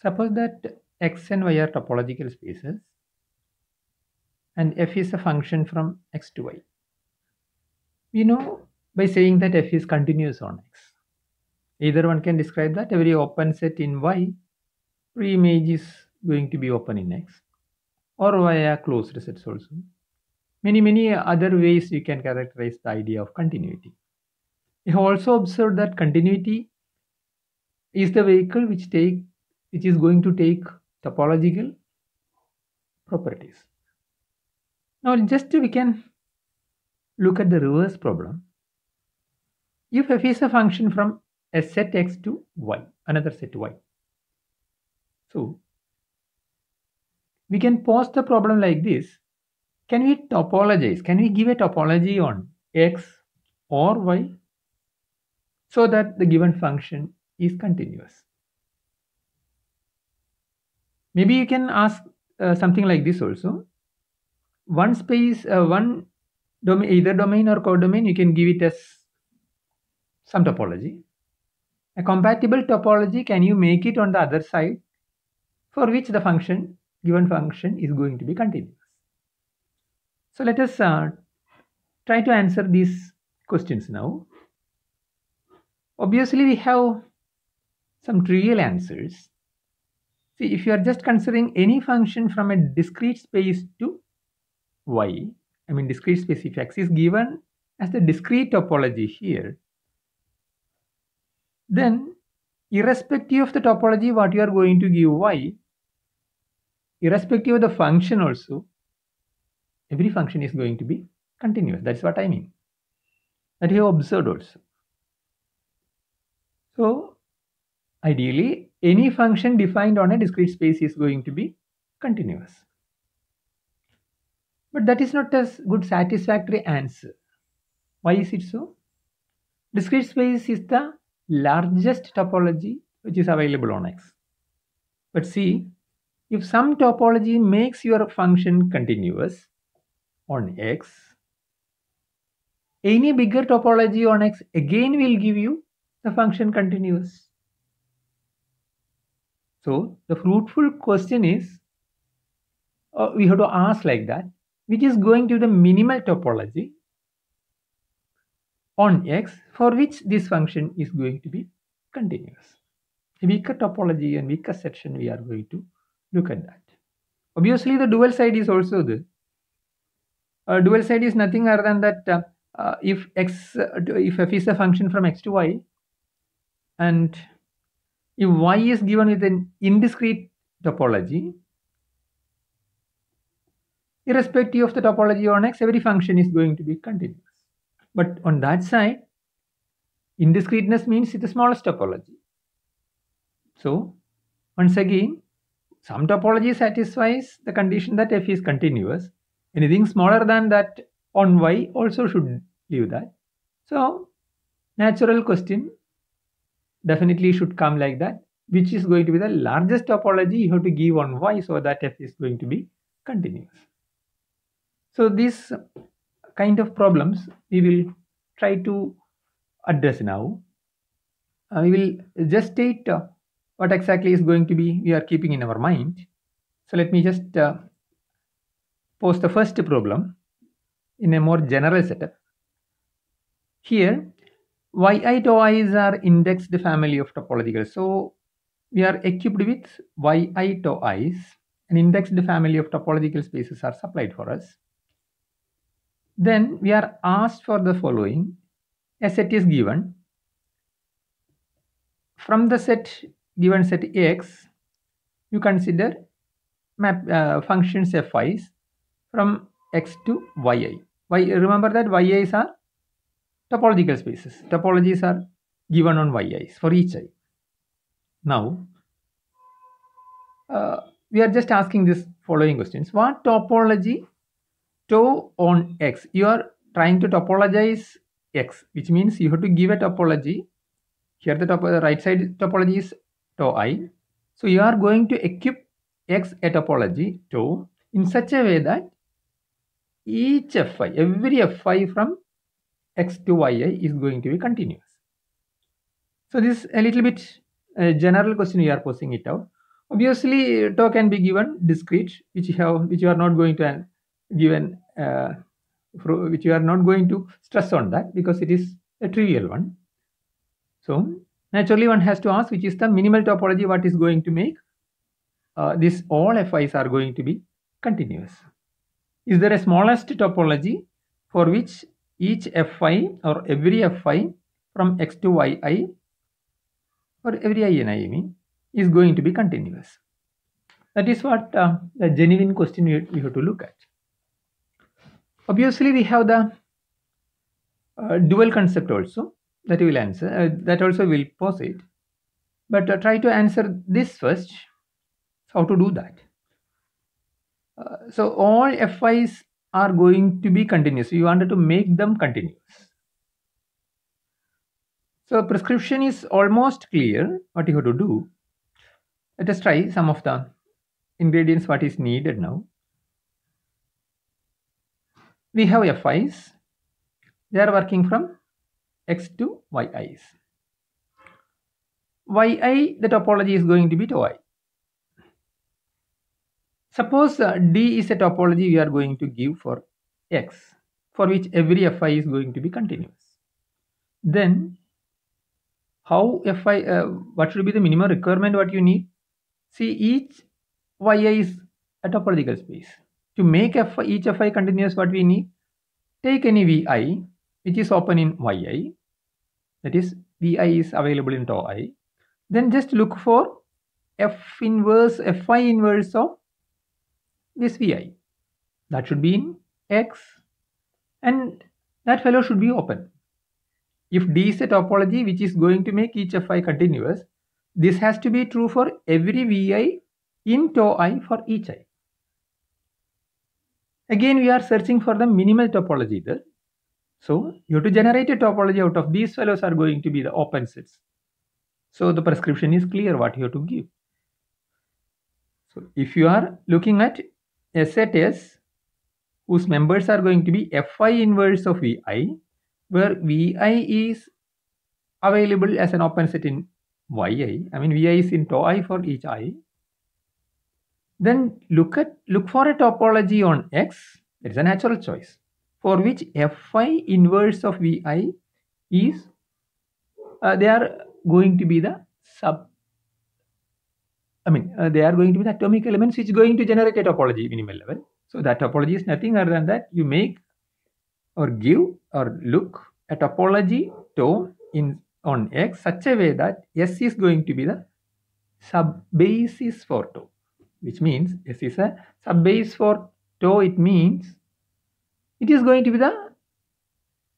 Suppose that x and y are topological spaces and f is a function from x to y. We know by saying that f is continuous on x. Either one can describe that every open set in y, preimage image is going to be open in x or via closed sets also. Many, many other ways you can characterize the idea of continuity. You have also observed that continuity is the vehicle which takes which is going to take topological properties. Now just we can look at the reverse problem. If f is a function from a set x to y, another set y. So we can pose the problem like this. Can we topologize? Can we give a topology on x or y so that the given function is continuous? maybe you can ask uh, something like this also one space uh, one domain either domain or codomain you can give it as some topology a compatible topology can you make it on the other side for which the function given function is going to be continuous so let us uh, try to answer these questions now obviously we have some trivial answers See, if you are just considering any function from a discrete space to y, I mean discrete space if x is given as the discrete topology here, then irrespective of the topology what you are going to give y, irrespective of the function also, every function is going to be continuous. That's what I mean. That you have observed also. So ideally any function defined on a discrete space is going to be continuous. But that is not a good satisfactory answer. Why is it so? Discrete space is the largest topology which is available on X. But see, if some topology makes your function continuous on X, any bigger topology on X again will give you the function continuous. So the fruitful question is uh, we have to ask like that, which is going to the minimal topology on X for which this function is going to be continuous. The weaker topology and weaker section we are going to look at that. Obviously the dual side is also the Uh, dual side is nothing other than that uh, uh, if x uh, if f is a function from x to y and if y is given with an indiscrete topology, irrespective of the topology on x, every function is going to be continuous. But on that side, indiscreteness means the smallest topology. So, once again, some topology satisfies the condition that f is continuous. Anything smaller than that on y also should leave that. So, natural question definitely should come like that which is going to be the largest topology you have to give on y so that f is going to be continuous so these kind of problems we will try to address now uh, we will just state uh, what exactly is going to be we are keeping in our mind so let me just uh, pose the first problem in a more general setup here yi to is are indexed family of topological. So we are equipped with yi to i's. An indexed family of topological spaces are supplied for us. Then we are asked for the following. A set is given. From the set given set X, you consider map uh, functions f i's from x to yi. y. Remember that yi's are topological spaces. Topologies are given on yi's for each i. Now, uh, we are just asking this following questions. What topology tau on x? You are trying to topologize x, which means you have to give a topology. Here the, top, the uh, right side topology is tau i. So you are going to equip x a topology tau in such a way that each fi, every fi from x to yi is going to be continuous. So this a little bit general question we are posing it out. Obviously, tau can be given discrete, which you have, which you are not going to uh, given, uh, which you are not going to stress on that because it is a trivial one. So naturally, one has to ask which is the minimal topology what is going to make uh, this all fi's are going to be continuous. Is there a smallest topology for which each fi or every fi from x to yi or every in I mean is going to be continuous. That is what uh, the genuine question we have to look at. Obviously, we have the uh, dual concept also that will answer uh, that also will pose it, but uh, try to answer this first. How to do that? Uh, so all fi's are going to be continuous. You wanted to make them continuous. So prescription is almost clear what you have to do. Let us try some of the ingredients what is needed now. We have FIs. They are working from X to YIs. YI, the topology is going to be to Y. Suppose uh, D is a topology we are going to give for X, for which every Fi is going to be continuous. Then, how Fi, uh, what should be the minimum requirement what you need? See, each Yi is a topological space. To make Fi, each Fi continuous, what we need? Take any Vi, which is open in Yi, that is Vi is available in tau i. Then just look for F inverse, Fi inverse of this vi. That should be in x and that fellow should be open. If D is a topology which is going to make each fi continuous, this has to be true for every vi in tau i for each i. Again, we are searching for the minimal topology there. So, you have to generate a topology out of these fellows are going to be the open sets. So, the prescription is clear what you have to give. So, if you are looking at a set S, whose members are going to be Fi inverse of Vi where Vi is available as an open set in yi i mean vi is in tau i for each i then look at look for a topology on x that is a natural choice for which fi inverse of vi is uh, they are going to be the sub I mean, uh, they are going to be the atomic elements which going to generate a topology minimal level. So that topology is nothing other than that you make or give or look a topology tone in on X such a way that S is going to be the subbasis for tau, which means S is a subbase for tau. It means it is going to be the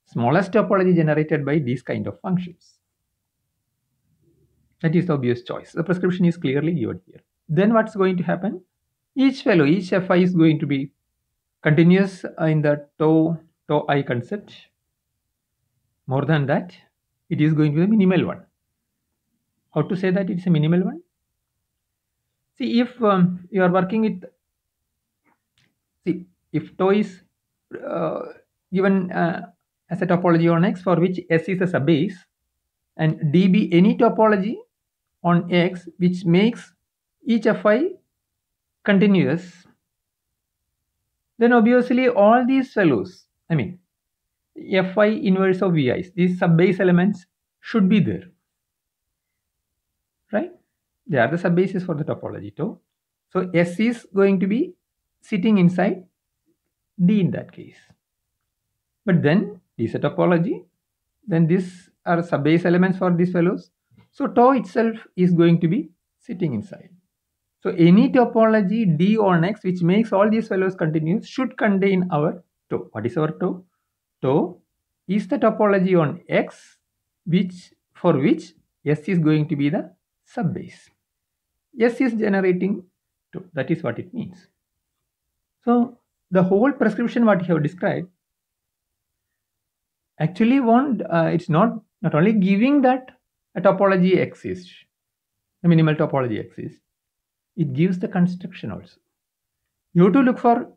smallest topology generated by these kind of functions. That is the obvious choice. The prescription is clearly given here. Then what's going to happen? Each fellow, each Fi is going to be continuous in the tau, tau i concept. More than that, it is going to be a minimal one. How to say that it's a minimal one? See, if um, you are working with, see, if tau is uh, given uh, as a topology on X for which S is a subbase and DB any topology on X which makes each fi continuous then obviously all these values I mean fi inverse of vi's these subbase elements should be there right they are the subbases for the topology too so s is going to be sitting inside d in that case but then is a topology then these are subbase elements for these fellows so tau itself is going to be sitting inside. So any topology D on X which makes all these values continuous should contain our tau. What is our tau? Tau is the topology on X which for which S is going to be the subbase. S is generating tau. That is what it means. So the whole prescription what you have described actually one uh, it's not not only giving that a topology exists, a minimal topology exists, it gives the construction also. You have to look for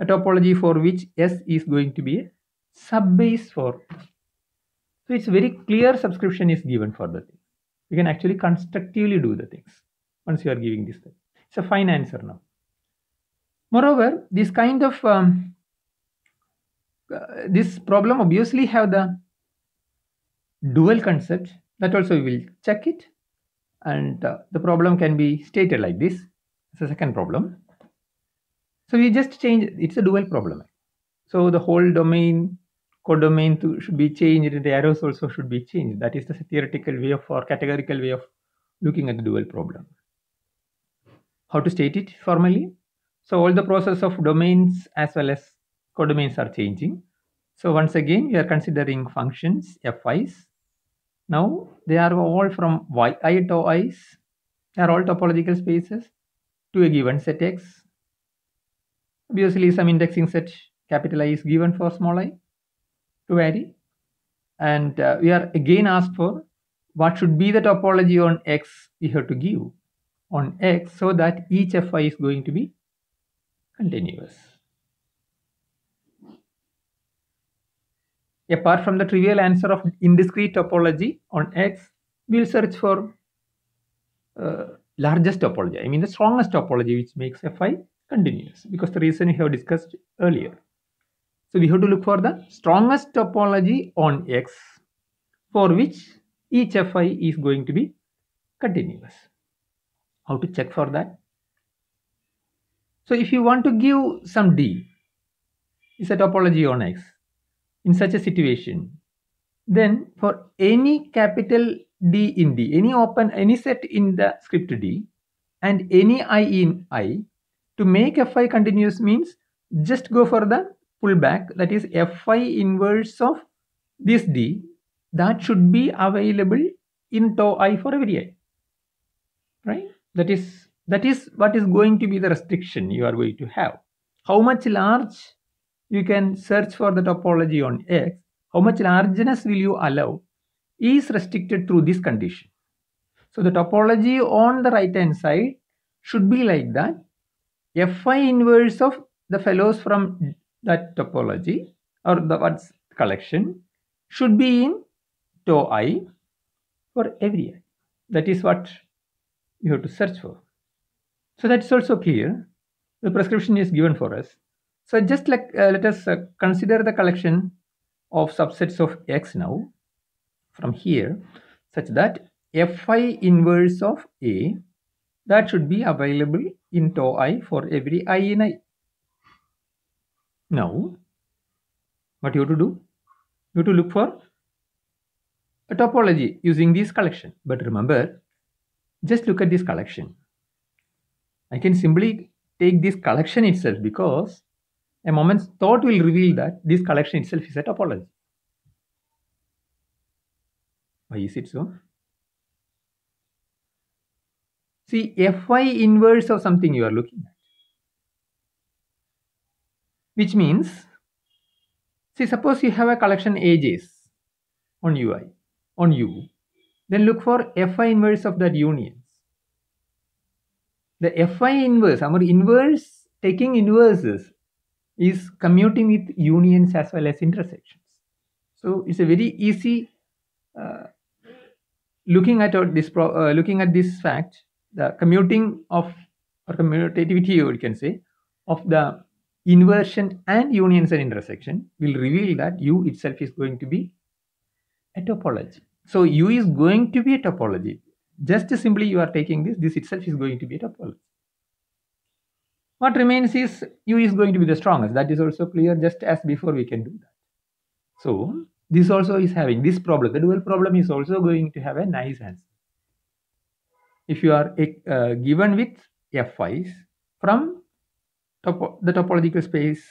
a topology for which S is going to be a subbase for. So it's very clear subscription is given for the thing. You can actually constructively do the things once you are giving this thing. It's a fine answer now. Moreover, this kind of um, uh, this problem obviously have the dual concept that also we will check it and uh, the problem can be stated like this it's a second problem so we just change it's a dual problem so the whole domain codomain to, should be changed the arrows also should be changed that is the theoretical way of or categorical way of looking at the dual problem how to state it formally so all the process of domains as well as codomains are changing so once again we are considering functions fi's now they are all from Y i to i's they are all topological spaces to a given set X. Obviously some indexing set capital I is given for small i to vary and uh, we are again asked for what should be the topology on X we have to give on X so that each Fi is going to be continuous. Apart from the trivial answer of indiscrete topology on X, we'll search for uh, largest topology, I mean the strongest topology which makes Fi continuous because the reason we have discussed earlier. So we have to look for the strongest topology on X for which each Fi is going to be continuous. How to check for that? So if you want to give some D is a topology on X in such a situation then for any capital d in d any open any set in the script d and any i in i to make fi continuous means just go for the pullback that is fi inverse of this d that should be available in tau i for every i right that is that is what is going to be the restriction you are going to have how much large you can search for the topology on X, how much largeness will you allow is restricted through this condition. So the topology on the right hand side should be like that. Fi inverse of the fellows from that topology or the what's collection should be in tau i for every i. That is what you have to search for. So that's also clear. The prescription is given for us. So just like uh, let us uh, consider the collection of subsets of X now from here such that Fi inverse of A that should be available in tau i for every i in i. Now what you have to do? You have to look for a topology using this collection. But remember, just look at this collection. I can simply take this collection itself because a moment's thought will reveal that this collection itself is a topology. Why is it so? See, Fi inverse of something you are looking at. Which means, see, suppose you have a collection AJs on UI, on U, then look for Fi inverse of that unions. The Fi inverse, our inverse, taking inverses is commuting with unions as well as intersections. So it's a very easy uh, looking at this pro, uh, looking at this fact, the commuting of or commutativity, you can say, of the inversion and unions and intersection will reveal that U itself is going to be a topology. So U is going to be a topology. Just simply you are taking this, this itself is going to be a topology what remains is u is going to be the strongest that is also clear just as before we can do that so this also is having this problem the dual problem is also going to have a nice answer if you are eh, uh, given with fi's from topo the topological space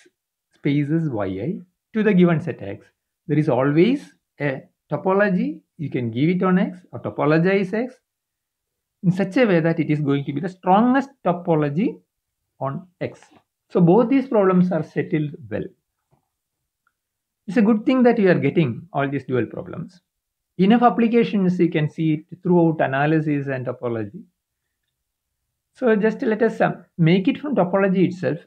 spaces yi to the given set x there is always a topology you can give it on x or topologize x in such a way that it is going to be the strongest topology on x. So both these problems are settled well. It's a good thing that you are getting all these dual problems. Enough applications you can see it throughout analysis and topology. So just let us um, make it from topology itself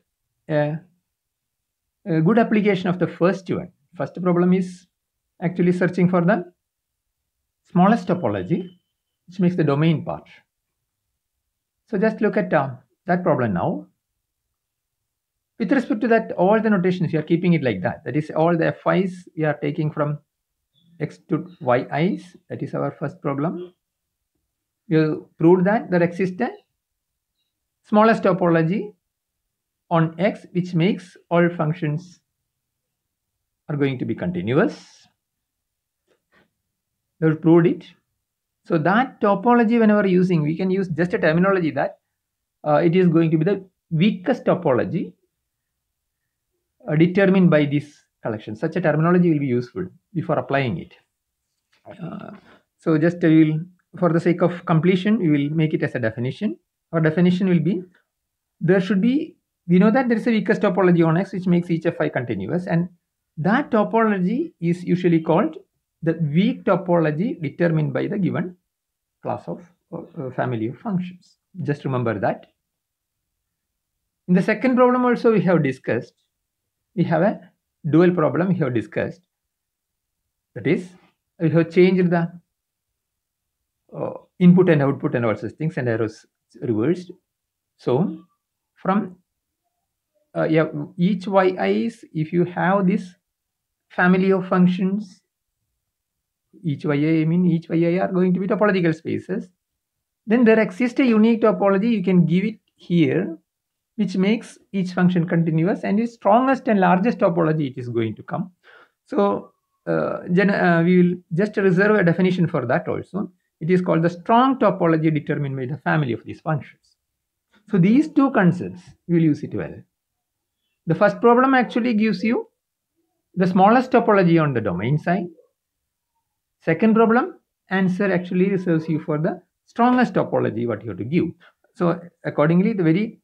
a good application of the first one. First problem is actually searching for the smallest topology, which makes the domain part. So just look at uh, that problem now with respect to that all the notations we are keeping it like that that is all the fi's we are taking from x to y i's that is our first problem you proved that there exists a smallest topology on x which makes all functions are going to be continuous you proved it so that topology whenever using we can use just a terminology that uh, it is going to be the weakest topology determined by this collection. Such a terminology will be useful before applying it. Uh, so just we will, for the sake of completion, we will make it as a definition. Our definition will be, there should be, we know that there is a weakest topology on X which makes each of continuous and that topology is usually called the weak topology determined by the given class of uh, family of functions. Just remember that. In the second problem also we have discussed we have a dual problem we have discussed. That is, we have changed the uh, input and output and all such things and arrows reversed. So from uh, yeah, each yi is if you have this family of functions, each yi I mean each yi are going to be topological spaces. Then there exists a unique topology. You can give it here which makes each function continuous and is strongest and largest topology it is going to come. So uh, uh, we will just reserve a definition for that also. It is called the strong topology determined by the family of these functions. So these two concepts will use it well. The first problem actually gives you the smallest topology on the domain side. Second problem, answer actually reserves you for the strongest topology what you have to give. So accordingly, the very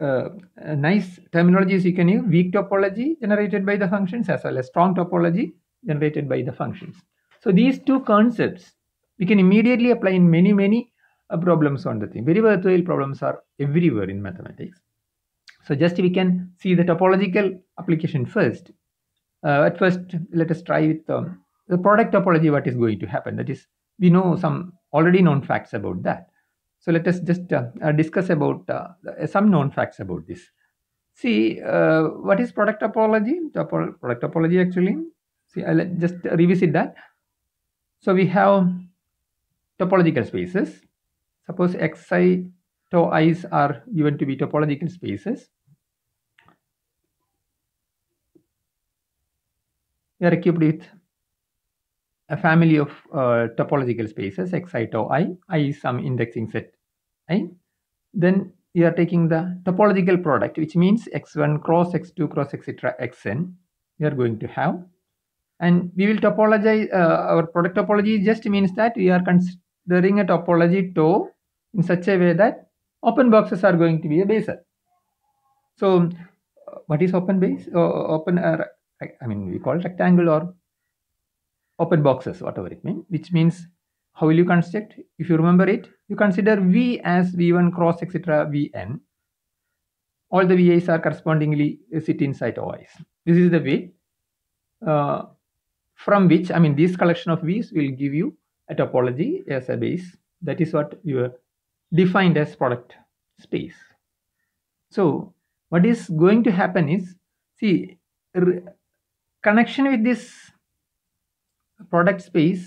uh, nice terminologies you can use weak topology generated by the functions as well as strong topology generated by the functions. So these two concepts we can immediately apply in many, many uh, problems on the thing. Very worthwhile problems are everywhere in mathematics. So just we can see the topological application first. Uh, at first, let us try with um, the product topology what is going to happen. That is, we know some already known facts about that. So let us just uh, uh, discuss about uh, some known facts about this. See, what is product topology? Topo product topology actually. See, I'll just revisit that. So we have topological spaces. Suppose xi to i's are given to be topological spaces. We are equipped with a family of uh, topological spaces xi to i. i is some indexing set right? Eh? Then you are taking the topological product, which means x1 cross x2 cross etc. xn we are going to have. And we will topologize uh, our product topology just means that we are considering a topology tau in such a way that open boxes are going to be a basis. So uh, what is open base? Oh, open, uh, I mean, we call rectangle or open boxes, whatever it means, which means how will you construct? If you remember it, you consider V as V1 cross etc. Vn. All the VAs are correspondingly sit inside OIs. This is the way uh, from which, I mean, this collection of Vs will give you a topology as a base. That is what you have defined as product space. So what is going to happen is, see, connection with this product space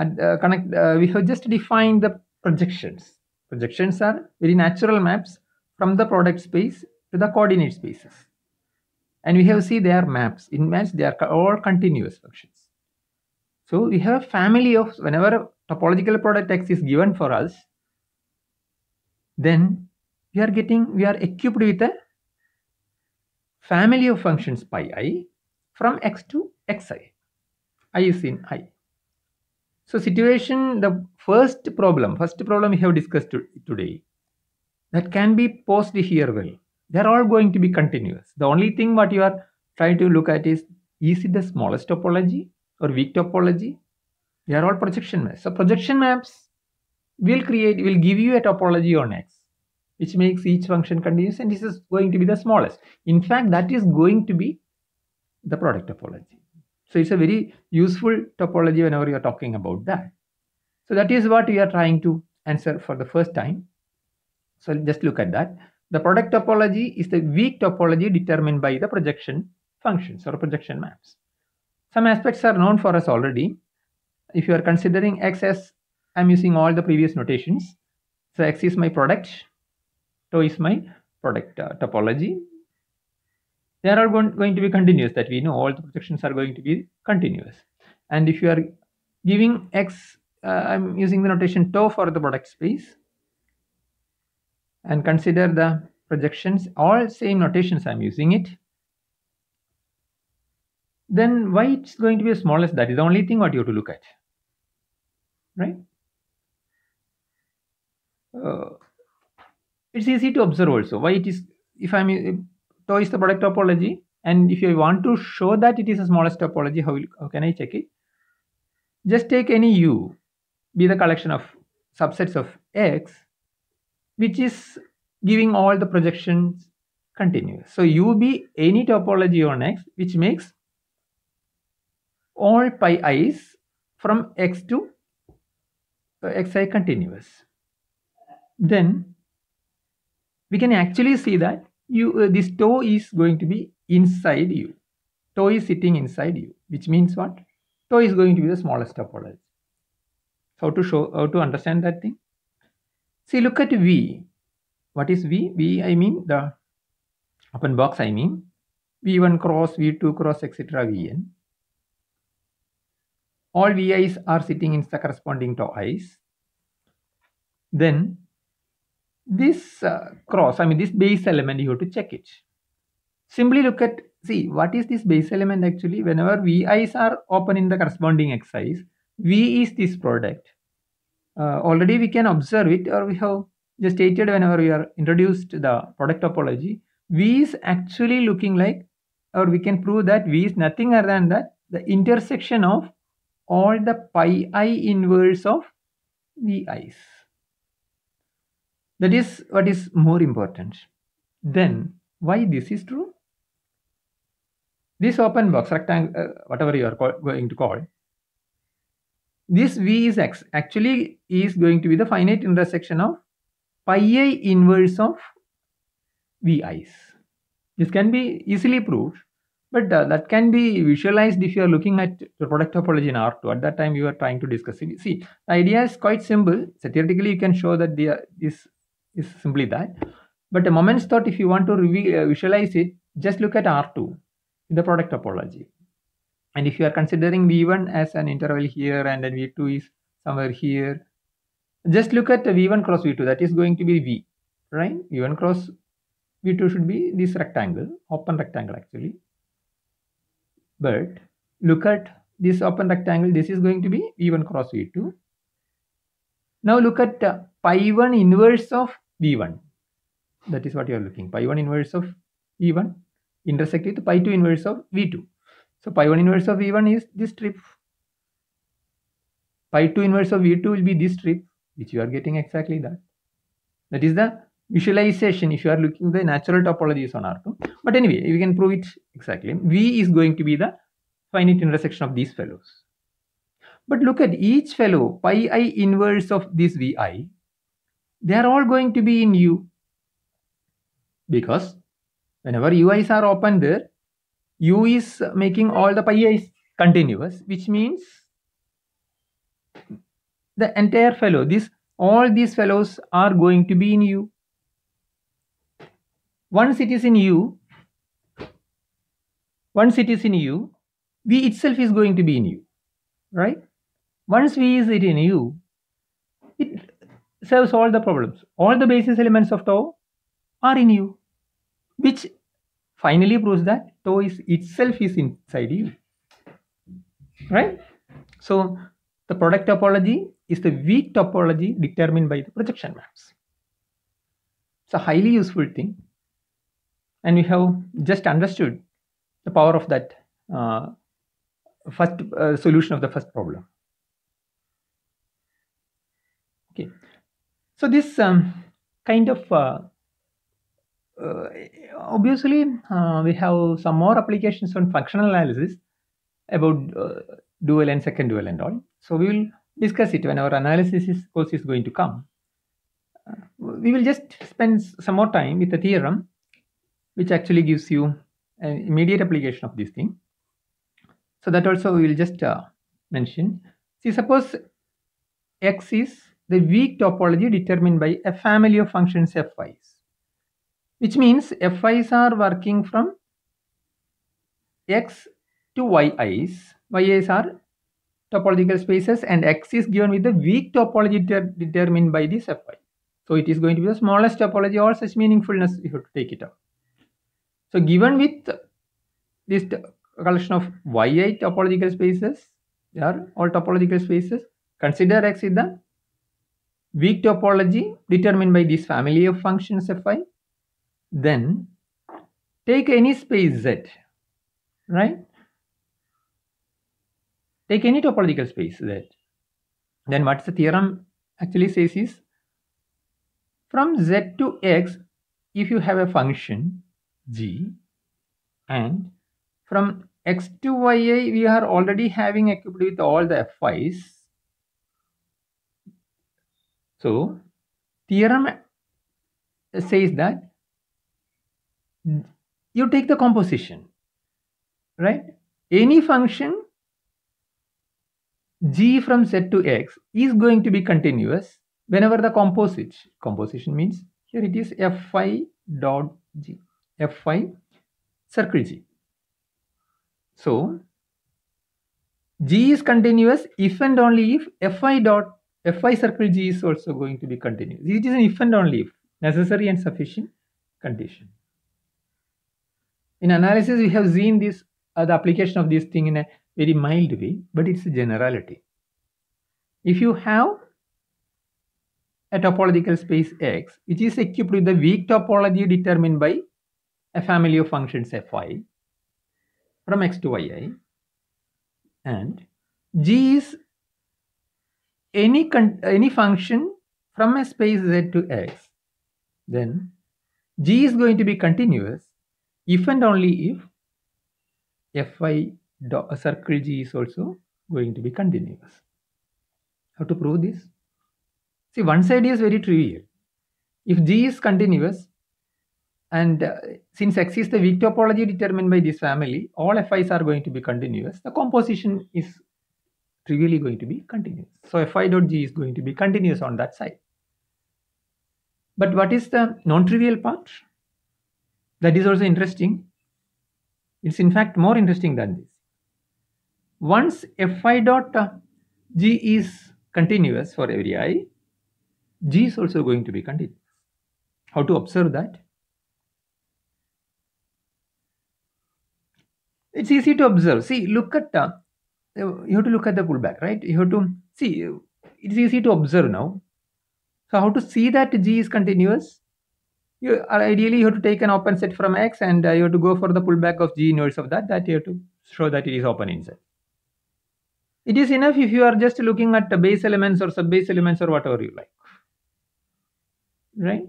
and, uh, connect, uh, we have just defined the projections. Projections are very natural maps from the product space to the coordinate spaces. And we have seen they are maps. In maps, they are all continuous functions. So we have a family of, whenever topological product X is given for us, then we are getting, we are equipped with a family of functions pi i from x to xi. i is in i. So situation, the first problem, first problem we have discussed today, that can be posed here well. They're all going to be continuous. The only thing what you are trying to look at is, is it the smallest topology or weak topology? They are all projection maps. So projection maps will create, will give you a topology on X, which makes each function continuous and this is going to be the smallest. In fact, that is going to be the product topology. So it's a very useful topology whenever you're talking about that. So that is what we are trying to answer for the first time. So just look at that. The product topology is the weak topology determined by the projection functions or projection maps. Some aspects are known for us already. If you are considering x as I'm using all the previous notations. So x is my product, tau is my product uh, topology, they are all going, to be continuous that we know all the projections are going to be continuous and if you are giving x, am uh, using the notation tau for the product space and consider the projections all same notations i'm using it then why it's going to be the smallest that is the only thing what you have to look at right uh, it's easy to observe also why it is if i'm so it's the product topology and if you want to show that it is the smallest topology how, will, how can i check it just take any u be the collection of subsets of x which is giving all the projections continuous so u be any topology on x which makes all pi i's from x to uh, xi continuous then we can actually see that you uh, this toe is going to be inside you toe is sitting inside you which means what toe is going to be the smallest of all how to show how to understand that thing see look at v what is v v i mean the open box i mean v1 cross v2 cross etc vn all vi's are sitting in the corresponding toe i's then this uh, cross, I mean this base element, you have to check it. Simply look at, see, what is this base element actually? Whenever VIs are open in the corresponding exercise, V is this product. Uh, already we can observe it or we have just stated whenever we are introduced the product topology, V is actually looking like, or we can prove that V is nothing other than that, the intersection of all the pi i inverse of VIs. That is what is more important. Then, why this is true? This open box, rectangle, uh, whatever you are call, going to call, this V is X actually is going to be the finite intersection of pi i inverse of Vi's. This can be easily proved, but uh, that can be visualized if you are looking at the product topology in R2. At that time, you are trying to discuss it. See, the idea is quite simple. So theoretically, you can show that the, uh, this is simply that. But a moment's thought, if you want to uh, visualize it, just look at R2 in the product topology. And if you are considering V1 as an interval here and then V2 is somewhere here, just look at V1 cross V2, that is going to be V, right? V1 cross V2 should be this rectangle, open rectangle actually. But look at this open rectangle, this is going to be V1 cross V2. Now look at uh, pi 1 inverse of v1. That is what you are looking. Pi 1 inverse of v1 intersect with pi 2 inverse of v2. So pi 1 inverse of v1 is this strip. Pi 2 inverse of v2 will be this strip which you are getting exactly that. That is the visualization if you are looking the natural topologies on R2. But anyway, we can prove it exactly. V is going to be the finite intersection of these fellows. But look at each fellow, pi i inverse of this vi, they are all going to be in u. Because whenever ui's are open there, u is making all the pi i's continuous, which means the entire fellow, this all these fellows are going to be in u. Once it is in u, once it is in u, v itself is going to be in u, right? Once V is in U, it solves all the problems. All the basis elements of tau are in U, which finally proves that tau is itself is inside U. Right? So the product topology is the weak topology determined by the projection maps. It's a highly useful thing. And we have just understood the power of that uh, first uh, solution of the first problem okay so this um, kind of uh, uh, obviously uh, we have some more applications on functional analysis about uh, dual and second dual and all so we will discuss it when our analysis is, course is going to come uh, we will just spend some more time with the theorem which actually gives you an immediate application of this thing so that also we will just uh, mention see suppose x is the weak topology determined by a family of functions FIs, which means FIs are working from X to YIs. YIs are topological spaces and X is given with the weak topology determined by this FI. So it is going to be the smallest topology or such meaningfulness if you take it up. So given with this collection of YI topological spaces, they are all topological spaces, consider X is the weak topology determined by this family of functions fi then take any space z right take any topological space z then what the theorem actually says is from z to x if you have a function g and from x to y we are already having equipped with all the fi's so, theorem says that you take the composition, right? Any function g from z to x is going to be continuous whenever the composite composition means here it is fi dot g fi circle g so g is continuous if and only if fi dot Fy circle G is also going to be continuous. It is an if and only if, necessary and sufficient condition. In analysis, we have seen this uh, the application of this thing in a very mild way, but it's a generality. If you have a topological space X, which is equipped with the weak topology determined by a family of functions Fy from X to Yi, and G is any con- any function from a space z to x then g is going to be continuous if and only if fy dot, circle g is also going to be continuous how to prove this see one side is very trivial if g is continuous and uh, since x is the weak topology determined by this family all fi's are going to be continuous the composition is trivially going to be continuous. So fi dot g is going to be continuous on that side. But what is the non-trivial part? That is also interesting. It's in fact more interesting than this. Once fi dot uh, g is continuous for every i, g is also going to be continuous. How to observe that? It's easy to observe. See, look at the uh, you have to look at the pullback, right? You have to see, it's easy to observe now. So how to see that G is continuous? You uh, ideally you have to take an open set from X and uh, you have to go for the pullback of G inverse of that. That you have to show that it is open inside. It is enough if you are just looking at the base elements or sub base elements or whatever you like, right?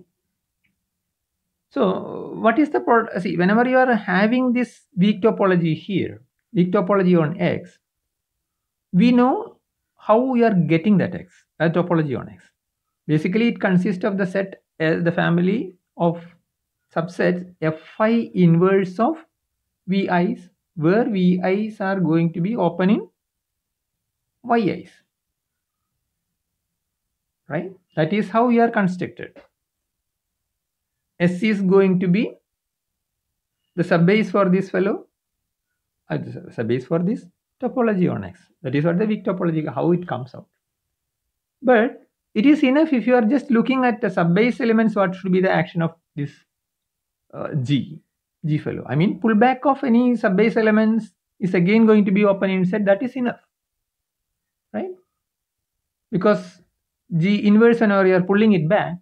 So what is the product? See, whenever you are having this weak topology here, weak topology on X, we know how we are getting that X, a topology on X. Basically, it consists of the set, as eh, the family of subsets Fi inverse of Vi's, where Vi's are going to be open in Yi's. Right? That is how we are constructed. S is going to be the subbase for this fellow, uh, subbase for this topology on X. That is what the weak topology, how it comes out. But it is enough if you are just looking at the subbase elements, what should be the action of this uh, G, G fellow. I mean, pullback of any subbase elements is again going to be open inset. That is enough, right? Because G inverse, whenever you are pulling it back,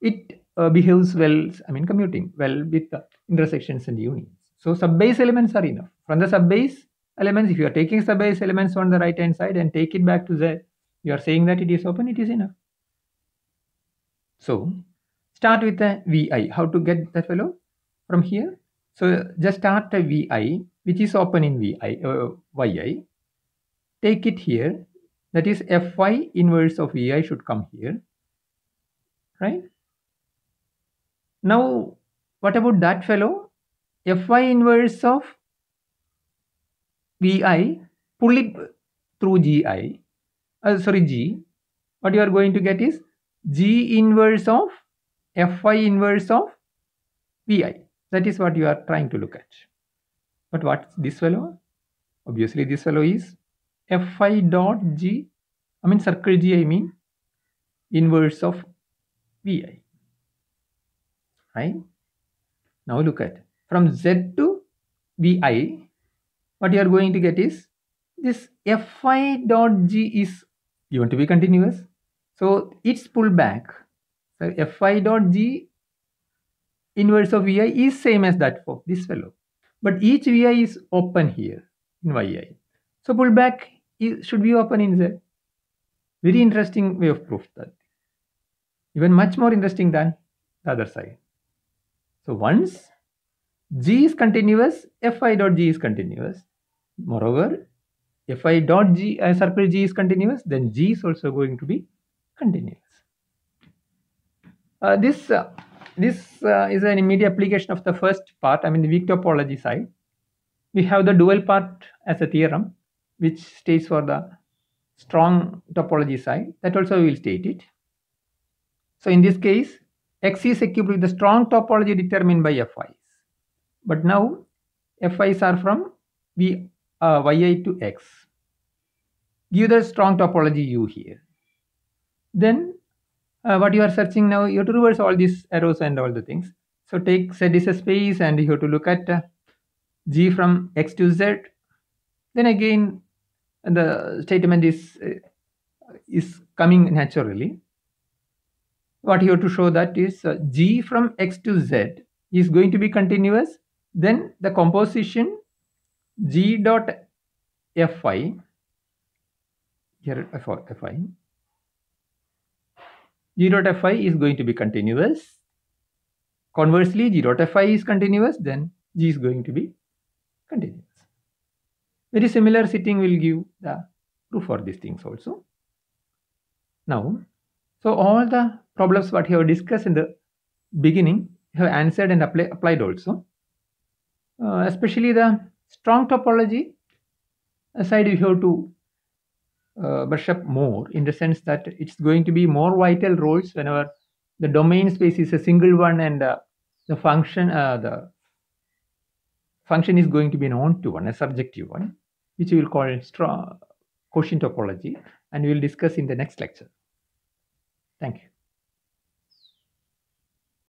it uh, behaves well, I mean, commuting well with the intersections and unions. So subbase elements are enough. From the subbase elements, if you are taking subbase elements on the right hand side and take it back to Z, you are saying that it is open, it is enough. So start with a VI. How to get that fellow from here? So just start a VI, which is open in VI, uh, YI. Take it here. That is FY inverse of VI should come here. Right? Now, what about that fellow? Fy inverse of Vi, pull it through Gi, uh, sorry G, what you are going to get is G inverse of Fy inverse of Vi. That is what you are trying to look at. But what's this fellow? Obviously this fellow is Fy dot G, I mean circle G I mean inverse of Vi. Right? Now look at from Z to Vi, what you are going to get is this Fi dot G is given to be continuous. So its pullback, so Fi dot G inverse of Vi is same as that of this fellow. But each Vi is open here in Yi. So pullback is, should be open in Z. Very interesting way of proof that. Even much more interesting than the other side. So once g is continuous, fi dot g is continuous. Moreover, fi dot g, uh, circle g is continuous, then g is also going to be continuous. Uh, this uh, this uh, is an immediate application of the first part, I mean the weak topology side. We have the dual part as a theorem, which states for the strong topology side. That also we will state it. So in this case, X is equipped with the strong topology determined by Fi but now fi's are from v uh, yi to x give the strong topology u here then uh, what you are searching now you have to reverse all these arrows and all the things so take set is a space and you have to look at uh, g from x to z then again the statement is uh, is coming naturally what you have to show that is uh, g from x to z is going to be continuous then the composition G dot Fi, here for Fi, G dot Fi is going to be continuous. Conversely, G dot Fi is continuous, then G is going to be continuous. Very similar sitting will give the proof for these things also. Now, so all the problems what you have discussed in the beginning, you have answered and apply, applied also uh, especially the strong topology side you have to uh, brush up more in the sense that it's going to be more vital roles whenever the domain space is a single one and uh, the function uh, the function is going to be known to one a subjective one which we will call strong quotient topology and we will discuss in the next lecture thank you